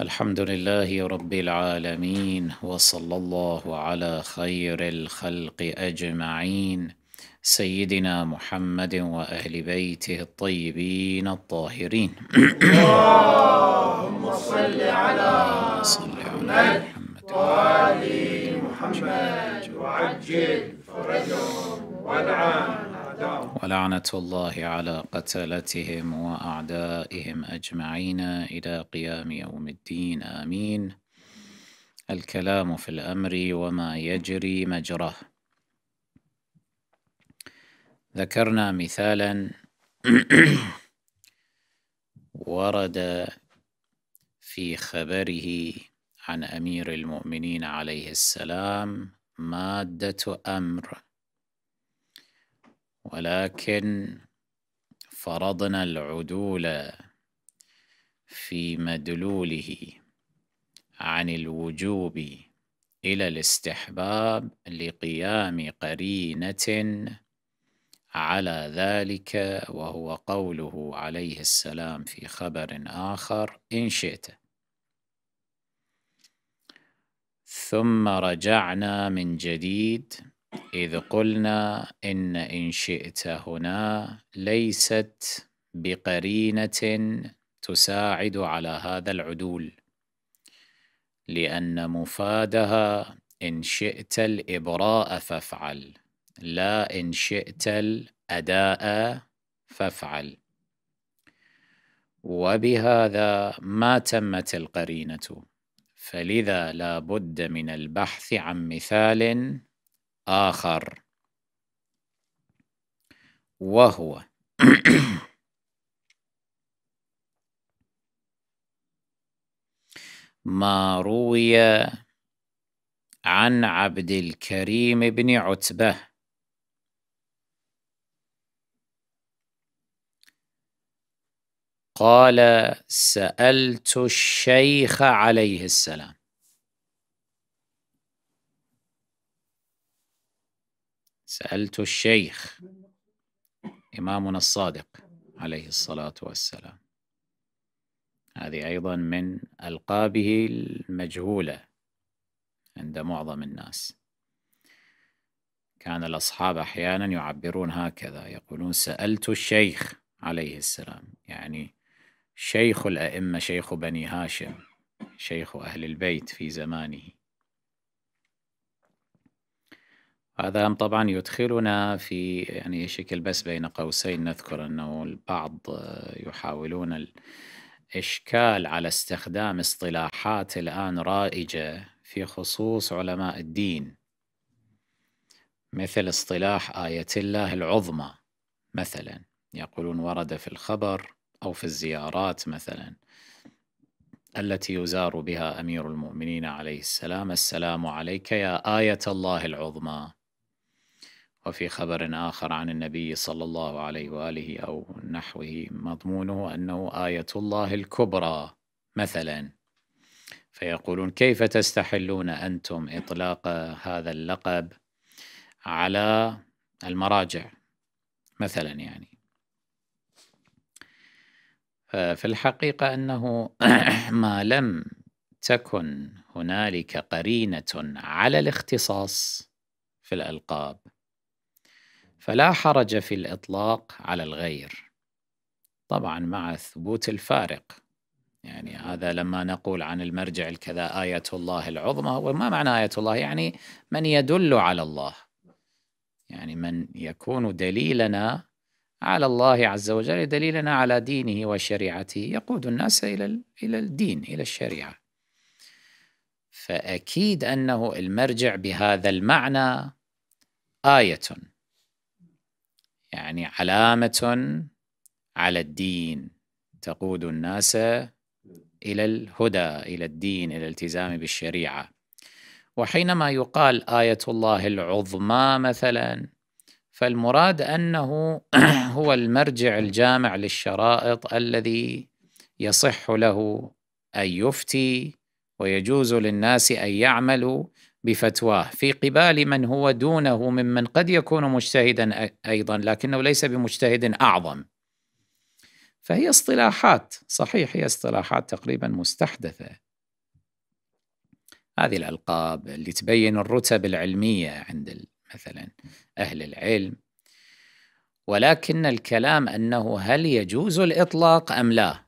الحمد لله رب العالمين وصلى الله على خير الخلق اجمعين سيدنا محمد واهل بيته الطيبين الطاهرين اللهم صل على محمد وال محمد وعجل فرجهم والعام ولعنة الله على قتلتهم وأعدائهم أجمعين إلى قيام يوم الدين آمين الكلام في الأمر وما يجري مجراه ذكرنا مثالا ورد في خبره عن أمير المؤمنين عليه السلام مادة أمر ولكن فرضنا العدول في مدلوله عن الوجوب الى الاستحباب لقيام قرينه على ذلك وهو قوله عليه السلام في خبر اخر ان شئت ثم رجعنا من جديد إذ قلنا إن إن شئت هنا ليست بقرينة تساعد على هذا العدول لأن مفادها إن شئت الإبراء فافعل لا إن شئت الأداء فافعل وبهذا ما تمت القرينة فلذا لا بد من البحث عن مثال آخر وهو ما روي عن عبد الكريم بن عتبة قال سألت الشيخ عليه السلام سألت الشيخ إمامنا الصادق عليه الصلاة والسلام هذه أيضا من ألقابه المجهولة عند معظم الناس كان الأصحاب أحيانا يعبرون هكذا يقولون سألت الشيخ عليه السلام يعني شيخ الأئمة شيخ بني هاشم شيخ أهل البيت في زمانه هذا طبعا يدخلنا في يعني شكل بس بين قوسين نذكر أنه البعض آه، يحاولون الإشكال على استخدام اصطلاحات الآن رائجة في خصوص علماء الدين مثل اصطلاح آية الله العظمى مثلا يقولون ورد في الخبر أو في الزيارات مثلا التي يزار بها أمير المؤمنين عليه السلام السلام عليك يا آية الله العظمى وفي خبر آخر عن النبي صلى الله عليه وآله أو نحوه مضمونه أنه آية الله الكبرى مثلا فيقولون كيف تستحلون أنتم إطلاق هذا اللقب على المراجع مثلا يعني في الحقيقة أنه ما لم تكن هنالك قرينة على الاختصاص في الألقاب فلا حرج في الإطلاق على الغير طبعا مع ثبوت الفارق يعني هذا لما نقول عن المرجع الكذا آية الله العظمى وما معنى آية الله يعني من يدل على الله يعني من يكون دليلنا على الله عز وجل دليلنا على دينه وشريعته يقود الناس إلى إلى الدين إلى الشريعة فأكيد أنه المرجع بهذا المعنى آية يعني علامة على الدين تقود الناس إلى الهدى إلى الدين إلى الالتزام بالشريعة وحينما يقال آية الله العظمى مثلا فالمراد أنه هو المرجع الجامع للشرائط الذي يصح له أن يفتي ويجوز للناس أن يعملوا بفتواه في قبال من هو دونه ممن قد يكون مجتهدا ايضا لكنه ليس بمجتهد اعظم فهي اصطلاحات صحيح هي اصطلاحات تقريبا مستحدثه هذه الالقاب اللي تبين الرتب العلميه عند مثلا اهل العلم ولكن الكلام انه هل يجوز الاطلاق ام لا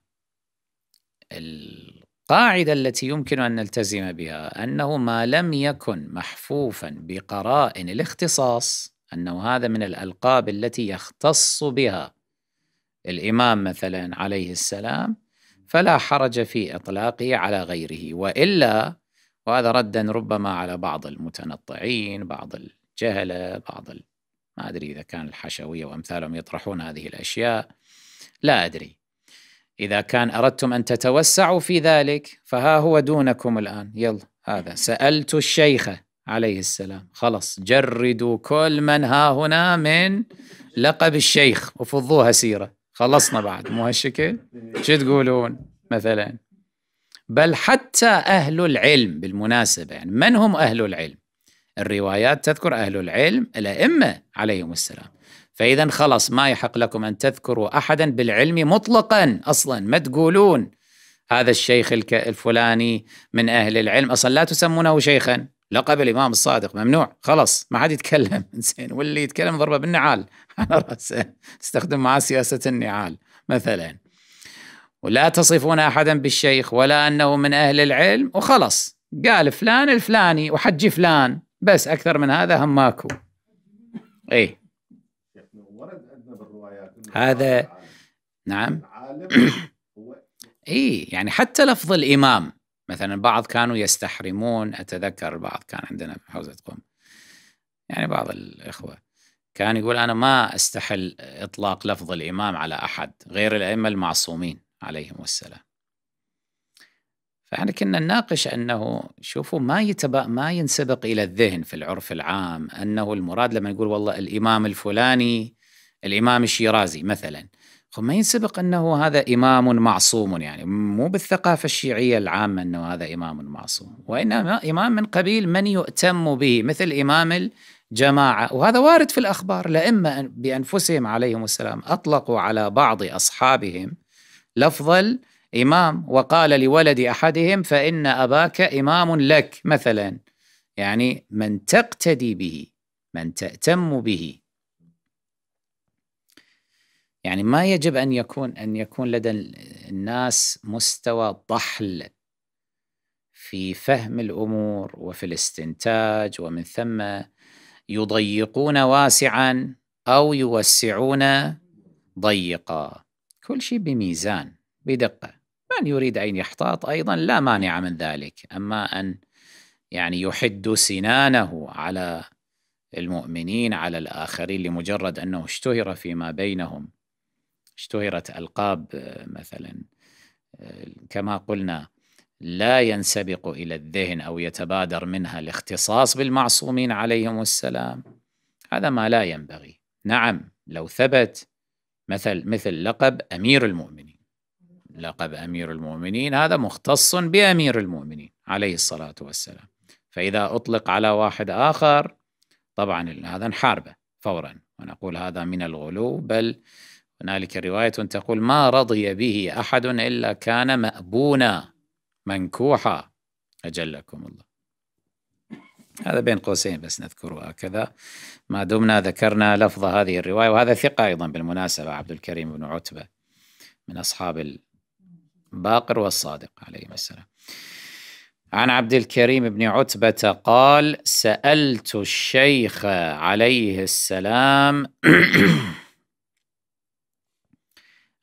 القاعده التي يمكن ان نلتزم بها انه ما لم يكن محفوفا بقرائن الاختصاص انه هذا من الالقاب التي يختص بها الامام مثلا عليه السلام فلا حرج في اطلاقه على غيره والا وهذا ردا ربما على بعض المتنطعين بعض الجهله بعض ما ادري اذا كان الحشويه وامثالهم يطرحون هذه الاشياء لا ادري إذا كان أردتم أن تتوسعوا في ذلك فها هو دونكم الآن يلا هذا سألت الشيخ عليه السلام خلص جردوا كل من ها هنا من لقب الشيخ وفضوها سيرة خلصنا بعد مو هالشكل شو تقولون مثلا بل حتى أهل العلم بالمناسبة يعني من هم أهل العلم الروايات تذكر أهل العلم الأئمة عليهم السلام فإذا خلاص ما يحق لكم أن تذكروا أحدا بالعلم مطلقا أصلا ما تقولون هذا الشيخ الفلاني من أهل العلم أصلا لا تسمونه شيخا لقب الإمام الصادق ممنوع خلاص ما حد يتكلم زين واللي يتكلم ضربه بالنعال على رأسه تستخدم معاه سياسة النعال مثلا ولا تصفون أحدا بالشيخ ولا أنه من أهل العلم وخلاص قال فلان الفلاني وحجي فلان بس أكثر من هذا هم ماكو إيه هذا نعم اي يعني حتى لفظ الامام مثلا بعض كانوا يستحرمون اتذكر البعض كان عندنا في حوزه قم يعني بعض الاخوه كان يقول انا ما استحل اطلاق لفظ الامام على احد غير الائمه المعصومين عليهم السلام فاحنا كنا نناقش انه شوفوا ما يتبع ما ينسبق الى الذهن في العرف العام انه المراد لما نقول والله الامام الفلاني الإمام الشيرازي مثلا ما سبق أنه هذا إمام معصوم يعني مو بالثقافة الشيعية العامة أنه هذا إمام معصوم وإنما إمام من قبيل من يؤتم به مثل إمام الجماعة وهذا وارد في الأخبار لأما بأنفسهم عليهم السلام أطلقوا على بعض أصحابهم لفظ الإمام وقال لولد أحدهم فإن أباك إمام لك مثلا يعني من تقتدي به من تأتم به يعني ما يجب ان يكون ان يكون لدى الناس مستوى ضحل في فهم الامور وفي الاستنتاج ومن ثم يضيقون واسعا او يوسعون ضيقا كل شيء بميزان بدقه من يريد ان يحتاط ايضا لا مانع من ذلك اما ان يعني يحد سنانه على المؤمنين على الاخرين لمجرد انه اشتهر فيما بينهم اشتهرت ألقاب آه، مثلا آه، كما قلنا لا ينسبق إلى الذهن أو يتبادر منها الاختصاص بالمعصومين عليهم السلام هذا ما لا ينبغي نعم لو ثبت مثل مثل لقب أمير المؤمنين لقب أمير المؤمنين هذا مختص بأمير المؤمنين عليه الصلاة والسلام فإذا أطلق على واحد آخر طبعا هذا نحاربه فورا ونقول هذا من الغلو بل هنالك رواية تقول ما رضي به أحد إلا كان مأبونا منكوحا أجلكم الله هذا بين قوسين بس نذكره هكذا ما دمنا ذكرنا لفظ هذه الرواية وهذا ثقة أيضا بالمناسبة عبد الكريم بن عتبة من أصحاب الباقر والصادق عليه السلام عن عبد الكريم بن عتبة قال سألت الشيخ عليه السلام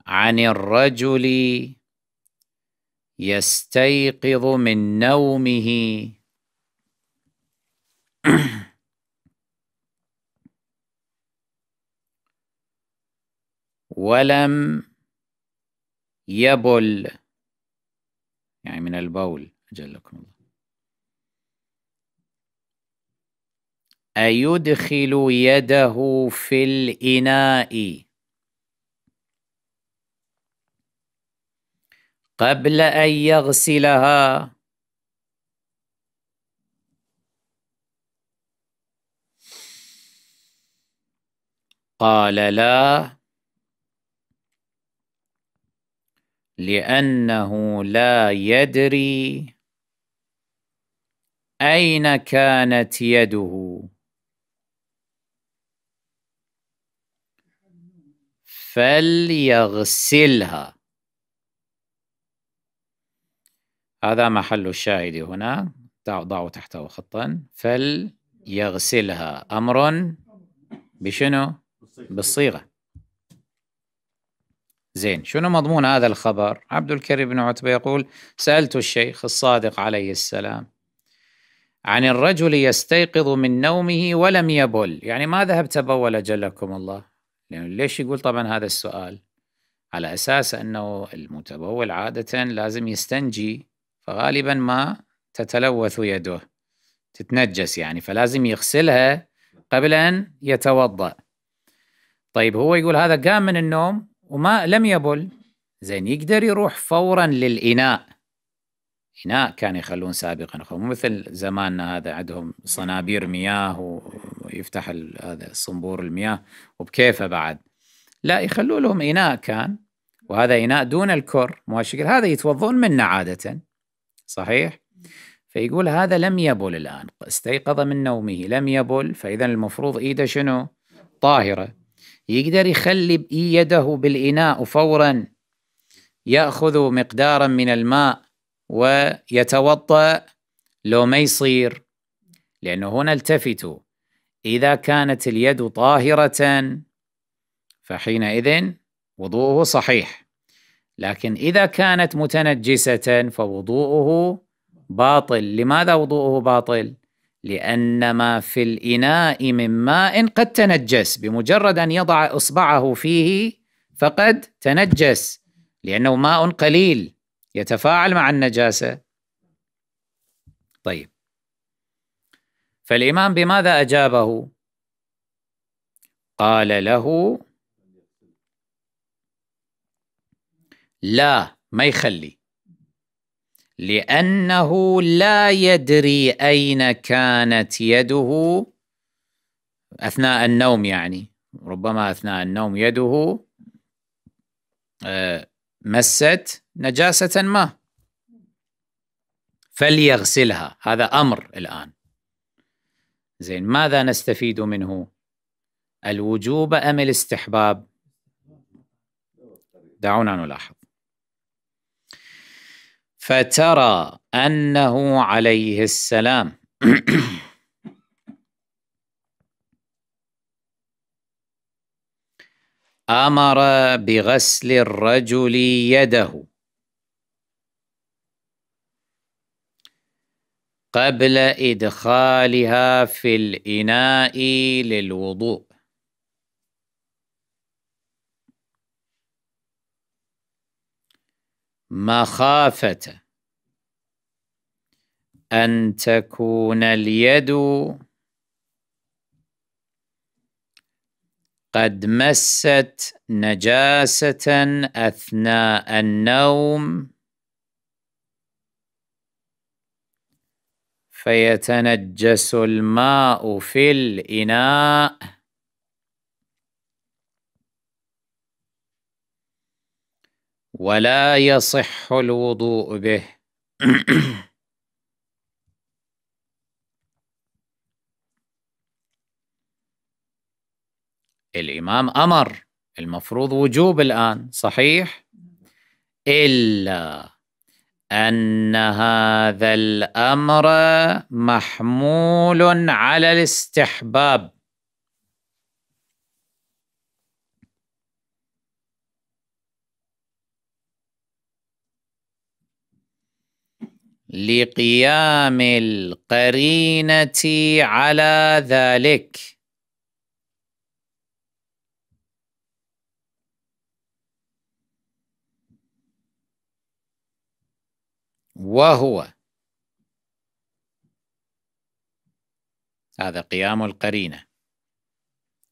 عن الرجل يستيقظ من نومه ولم يبل يعني من البول أجلكم الله أيدخل يده في الإناء قبل أن يغسلها قال لا لأنه لا يدري أين كانت يده فليغسلها هذا محل الشاهد هنا ضعوا تحته خطا فليغسلها أمر بشنو بالصيغة زين شنو مضمون هذا الخبر عبد الكريم بن عتبة يقول سألت الشيخ الصادق عليه السلام عن الرجل يستيقظ من نومه ولم يبل يعني ما ذهب تبول أجلكم الله يعني ليش يقول طبعا هذا السؤال على أساس أنه المتبول عادة لازم يستنجي فغالبا ما تتلوث يده تتنجس يعني فلازم يغسلها قبل أن يتوضأ طيب هو يقول هذا قام من النوم وما لم يبل زين يقدر يروح فورا للإناء إناء كان يخلون سابقا مو مثل زماننا هذا عندهم صنابير مياه ويفتح هذا صنبور المياه وبكيفه بعد لا يخلوا لهم إناء كان وهذا إناء دون الكر مو هذا يتوضون منه عادة صحيح؟ فيقول هذا لم يبل الآن استيقظ من نومه لم يبل فإذا المفروض إيده شنو؟ طاهرة يقدر يخلي يده بالإناء فورا يأخذ مقدارا من الماء ويتوضأ لو ما يصير لأنه هنا التفتوا إذا كانت اليد طاهرة فحينئذ وضوءه صحيح لكن إذا كانت متنجسة فوضوءه باطل لماذا وضوءه باطل؟ لأن ما في الإناء من ماء قد تنجس بمجرد أن يضع إصبعه فيه فقد تنجس لأنه ماء قليل يتفاعل مع النجاسة طيب فالإمام بماذا أجابه؟ قال له لا ما يخلي لأنه لا يدري أين كانت يده أثناء النوم يعني ربما أثناء النوم يده آه، مست نجاسة ما فليغسلها هذا أمر الآن زين ماذا نستفيد منه الوجوب أم الاستحباب دعونا نلاحظ فترى انه عليه السلام امر بغسل الرجل يده قبل ادخالها في الاناء للوضوء مخافة أن تكون اليد قد مست نجاسة أثناء النوم فيتنجس الماء في الإناء ولا يصح الوضوء به الإمام أمر المفروض وجوب الآن صحيح إلا أن هذا الأمر محمول على الاستحباب لقيام القرينه على ذلك وهو هذا قيام القرينه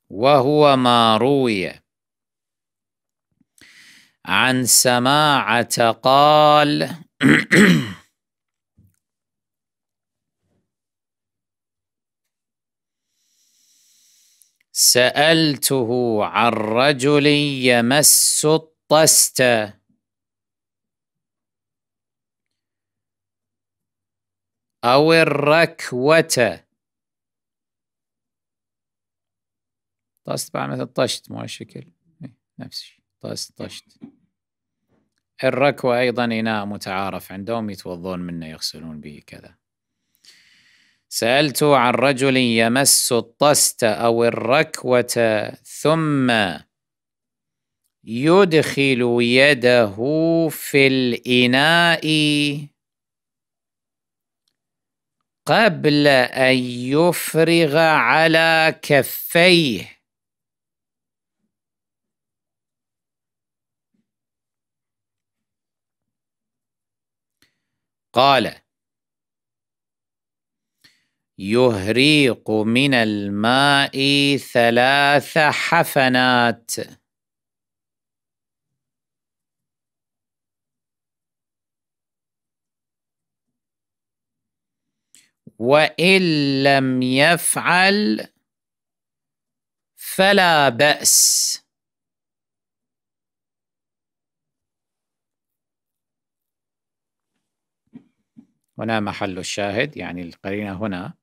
وهو ما روي عن سماعه قال سالته عن رجل يمس الطست او الركوه طست بقى مثل طشت مو الشكل إيه، نفس الشيء طست طشت الركوه ايضا اناء متعارف عندهم يتوضون منه يغسلون به كذا سالت عن رجل يمس الطست او الركوه ثم يدخل يده في الاناء قبل ان يفرغ على كفيه قال يهريق من الماء ثلاث حفنات وان لم يفعل فلا باس هنا محل الشاهد يعني القرينه هنا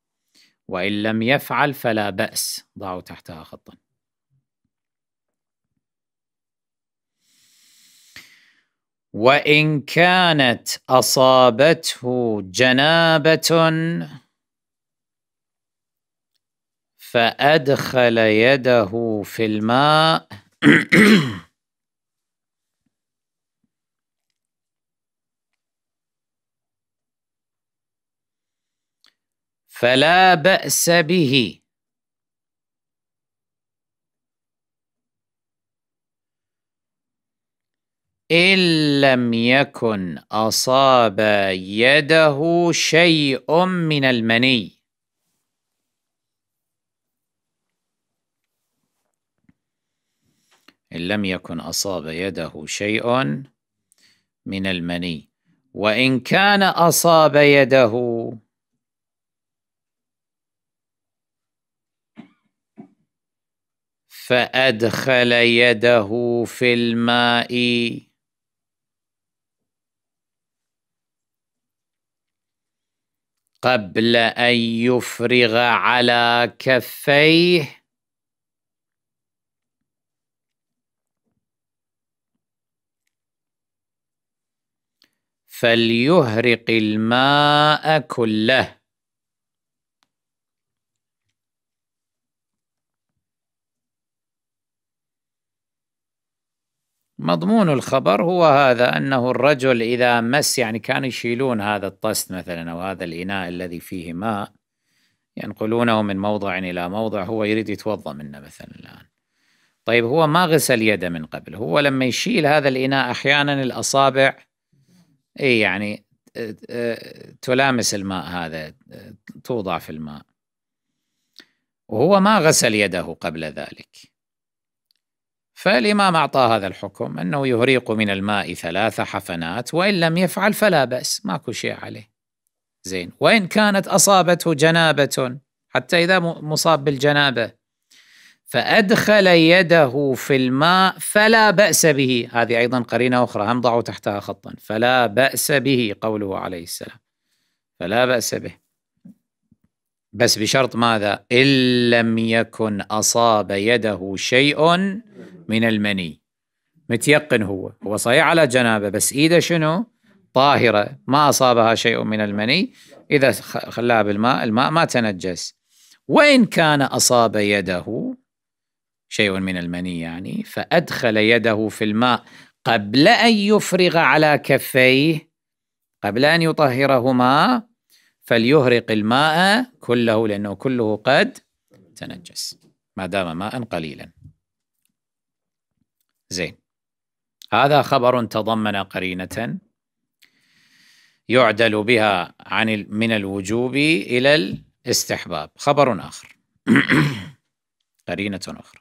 وإن لم يفعل فلا بأس ضعوا تحتها خطا وإن كانت أصابته جنابة فأدخل يده في الماء فلا باس به ان لم يكن اصاب يده شيء من المني ان لم يكن اصاب يده شيء من المني وان كان اصاب يده فادخل يده في الماء قبل ان يفرغ على كفيه فليهرق الماء كله مضمون الخبر هو هذا أنه الرجل إذا مس يعني كانوا يشيلون هذا الطست مثلا أو هذا الإناء الذي فيه ماء ينقلونه من موضع إلى موضع هو يريد يتوضأ منه مثلا الآن طيب هو ما غسل يده من قبل هو لما يشيل هذا الإناء أحيانا الأصابع إي يعني آه، آه، تلامس الماء هذا آه، توضع في الماء وهو ما غسل يده قبل ذلك فالإمام أعطى هذا الحكم أنه يهريق من الماء ثلاث حفنات وإن لم يفعل فلا بأس ماكو شيء عليه زين وإن كانت أصابته جنابة حتى إذا مصاب بالجنابة فأدخل يده في الماء فلا بأس به هذه أيضا قرينة أخرى هم ضعوا تحتها خطا فلا بأس به قوله عليه السلام فلا بأس به بس بشرط ماذا إن لم يكن أصاب يده شيء من المني متيقن هو هو صحيح على جنابه بس إيده شنو طاهرة ما أصابها شيء من المني إذا خلاها بالماء الماء ما تنجس وإن كان أصاب يده شيء من المني يعني فأدخل يده في الماء قبل أن يفرغ على كفيه قبل أن يطهرهما فليهرق الماء كله لأنه كله قد تنجس ما دام ماء قليلا زين هذا خبر تضمن قرينة يعدل بها عن من الوجوب إلى الاستحباب خبر آخر قرينة أخرى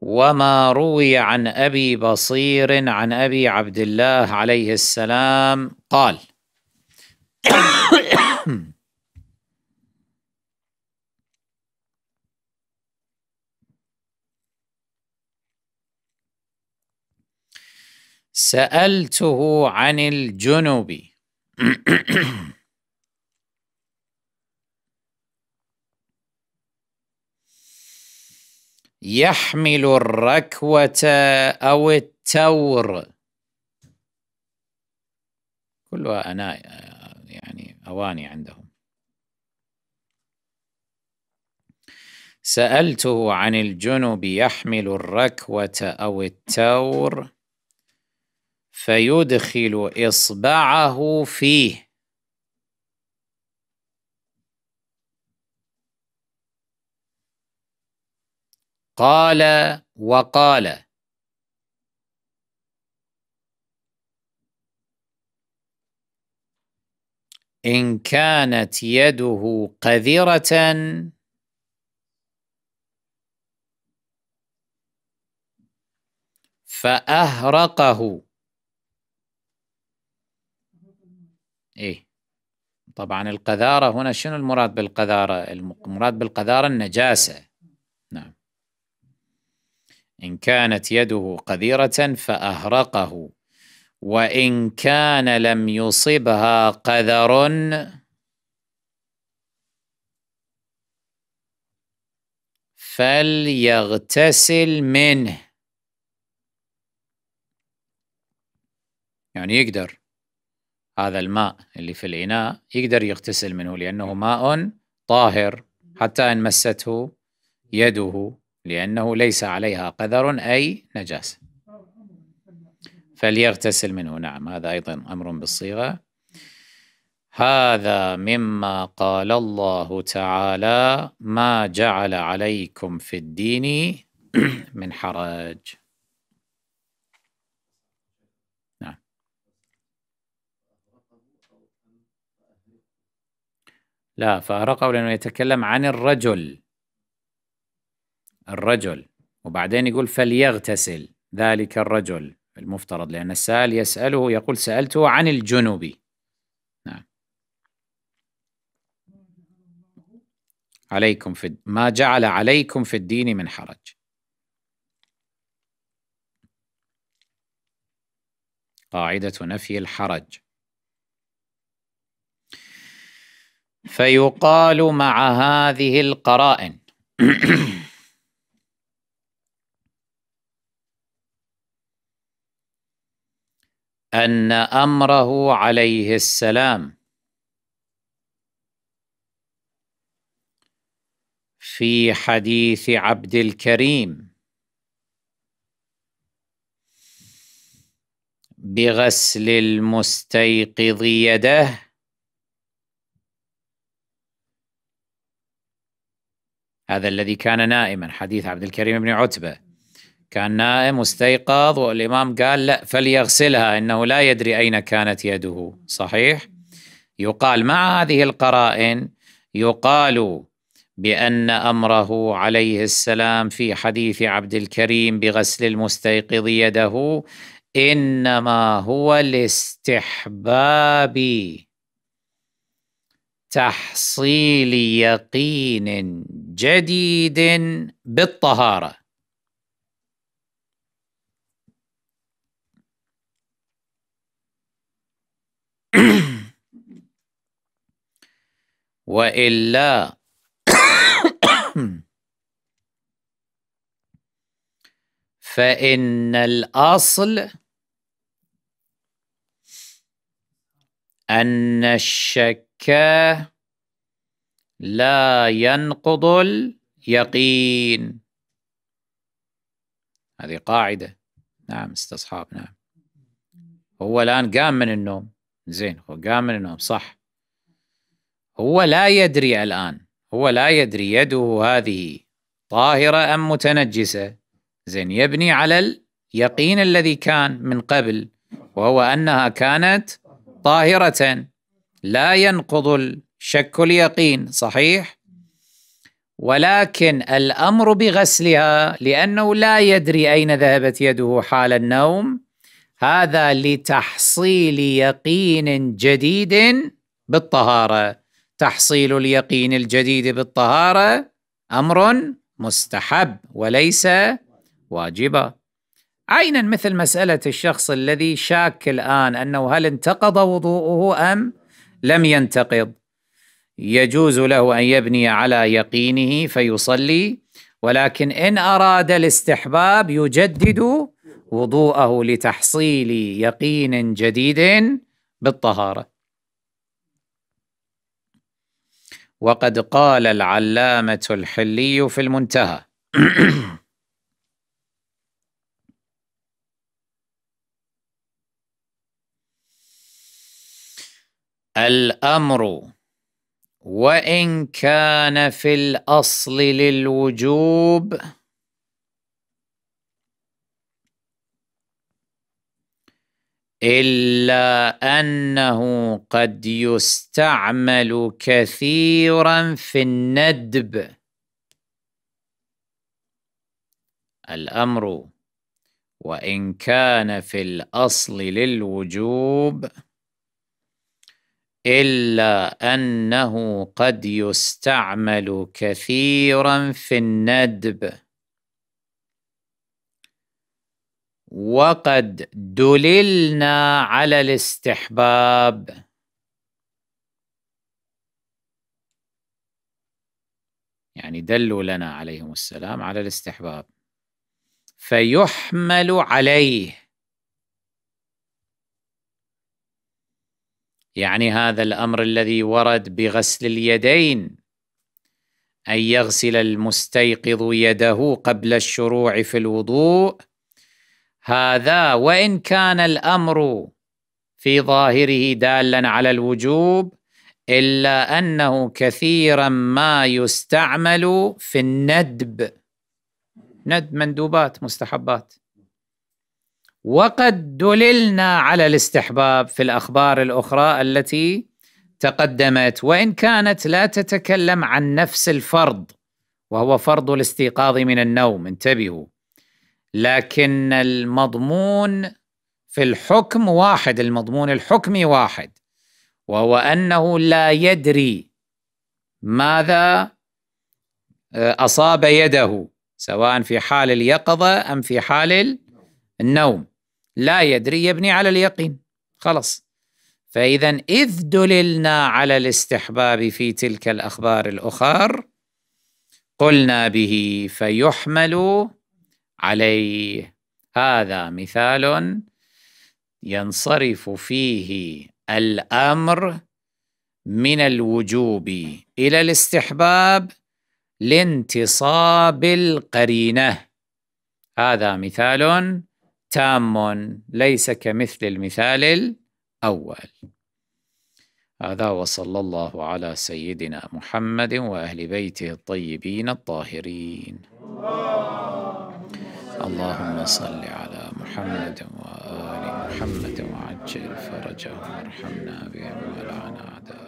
وما روي عن أبي بصير عن أبي عبد الله عليه السلام قال سألته عن الجنوب يحمل الركوة أو التور كلها أنا يعني أواني عندهم سألته عن الجنب يحمل الركوة أو التور فيدخل إصبعه فيه قال وقال ان كانت يده قذره فاهرقه ايه طبعا القذاره هنا شنو المراد بالقذاره المراد بالقذاره النجاسه نعم ان كانت يده قذيره فاهرقه وان كان لم يصبها قذر فليغتسل منه يعني يقدر هذا الماء اللي في الإناء يقدر يغتسل منه لأنه ماء طاهر حتى إن مسته يده لأنه ليس عليها قذر أي نجاسة فليغتسل منه نعم هذا أيضا أمر بالصيغة هذا مما قال الله تعالى ما جعل عليكم في الدين من حرج نعم لا فأرقه لأنه يتكلم عن الرجل الرجل وبعدين يقول فليغتسل ذلك الرجل المفترض لأن السائل يسأله يقول سألته عن الجنوب نعم عليكم في ما جعل عليكم في الدين من حرج قاعدة نفي الحرج فيقال مع هذه القرائن ان امره عليه السلام في حديث عبد الكريم بغسل المستيقظ يده هذا الذي كان نائما حديث عبد الكريم بن عتبه كان نائم واستيقظ والإمام قال لا فليغسلها إنه لا يدري أين كانت يده صحيح؟ يقال مع هذه القرائن يقال بأن أمره عليه السلام في حديث عبد الكريم بغسل المستيقظ يده إنما هو لاستحباب تحصيل يقين جديد بالطهاره وإلا فإن الأصل أن الشك لا ينقض اليقين هذه قاعدة نعم استصحاب نعم هو الآن قام من النوم زين هو قام من النوم صح هو لا يدري الآن هو لا يدري يده هذه طاهرة أم متنجسة زين يبني على اليقين الذي كان من قبل وهو أنها كانت طاهرة لا ينقض الشك اليقين صحيح ولكن الأمر بغسلها لأنه لا يدري أين ذهبت يده حال النوم هذا لتحصيل يقين جديد بالطهاره تحصيل اليقين الجديد بالطهاره امر مستحب وليس واجبا عينا مثل مساله الشخص الذي شاك الان انه هل انتقض وضوءه ام لم ينتقض يجوز له ان يبني على يقينه فيصلي ولكن ان اراد الاستحباب يجدد وضوءه لتحصيل يقين جديد بالطهاره وقد قال العلامه الحلي في المنتهى الامر وان كان في الاصل للوجوب الا انه قد يستعمل كثيرا في الندب الامر وان كان في الاصل للوجوب الا انه قد يستعمل كثيرا في الندب وقد دللنا على الاستحباب يعني دلوا لنا عليهم السلام على الاستحباب فيحمل عليه يعني هذا الامر الذي ورد بغسل اليدين ان يغسل المستيقظ يده قبل الشروع في الوضوء هذا وان كان الامر في ظاهره دالا على الوجوب الا انه كثيرا ما يستعمل في الندب ندب مندوبات مستحبات وقد دللنا على الاستحباب في الاخبار الاخرى التي تقدمت وان كانت لا تتكلم عن نفس الفرض وهو فرض الاستيقاظ من النوم انتبهوا لكن المضمون في الحكم واحد المضمون الحكمي واحد وهو انه لا يدري ماذا آه، اصاب يده سواء في حال اليقظه ام في حال النوم لا يدري يبني على اليقين خلاص فاذا اذ دللنا على الاستحباب في تلك الاخبار الاخر قلنا به فيحمل عليه هذا مثال ينصرف فيه الامر من الوجوب الى الاستحباب لانتصاب القرينه هذا مثال تام ليس كمثل المثال الاول هذا وصلى الله على سيدنا محمد واهل بيته الطيبين الطاهرين اللهم صل على محمد وآل محمد وعجل فرجهم وارحمنا بهم ولعن أعداءهم